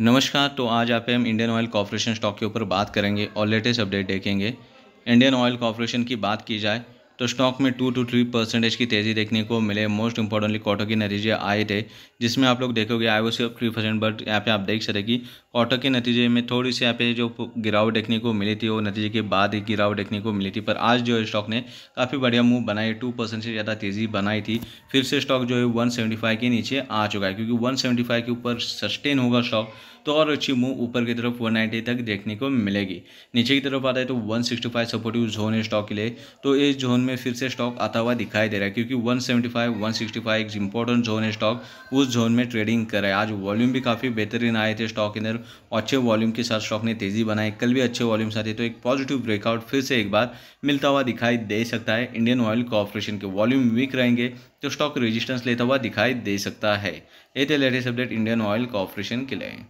नमस्कार तो आज आप हम इंडियन ऑयल कॉरपोरेशन स्टॉक के ऊपर बात करेंगे और लेटेस्ट अपडेट देखेंगे इंडियन ऑयल कॉरपोरेशन की बात की जाए तो स्टॉक में टू टू थ्री परसेंटेज की तेज़ी देखने को मिले मोस्ट इंपॉर्टेंटली कॉटो के नतीजे आए थे जिसमें आप लोग देखोगे आए वो सिर्फ थ्री परसेंट बट यहाँ पे आप देख सकते कि कॉटो के नतीजे में थोड़ी सी यहाँ पे जो गिरावट देखने को मिली थी वो नतीजे के बाद एक गिरावट देखने को मिली थी पर आज जो है स्टॉक ने काफ़ी बढ़िया मूव बनाई टू परसेंट से ज़्यादा तेज़ी बनाई थी फिर से स्टॉक जो है वन के नीचे आ चुका है क्योंकि वन के ऊपर सस्टेन होगा स्टॉक तो और अच्छी मूव ऊपर की तरफ 190 तक देखने को मिलेगी नीचे की तरफ आता है तो 165 सपोर्टिव जोन है स्टॉक के लिए तो इस जोन में फिर से स्टॉक आता हुआ दिखाई दे रहा है क्योंकि 175 165 एक इंपॉर्टेंट जोन है स्टॉक उस जोन में ट्रेडिंग कर रहा है आज वॉल्यूम भी काफ़ी बेहतरीन आए थे स्टॉक के अंदर अच्छे वॉल्यूम के साथ स्टॉक ने तेज़ी बनाई कल भी अच्छे वॉल्यूम साथ तो एक पॉजिटिव ब्रेकआउट फिर से एक बार मिलता हुआ दिखाई दे सकता है इंडियन ऑयल कॉरपोरेशन के वॉल्यूम वीक रहेंगे तो स्टॉक रेजिस्टेंस लेता हुआ दिखाई दे सकता है ये थे latest update Indian Oil Corporation के लिए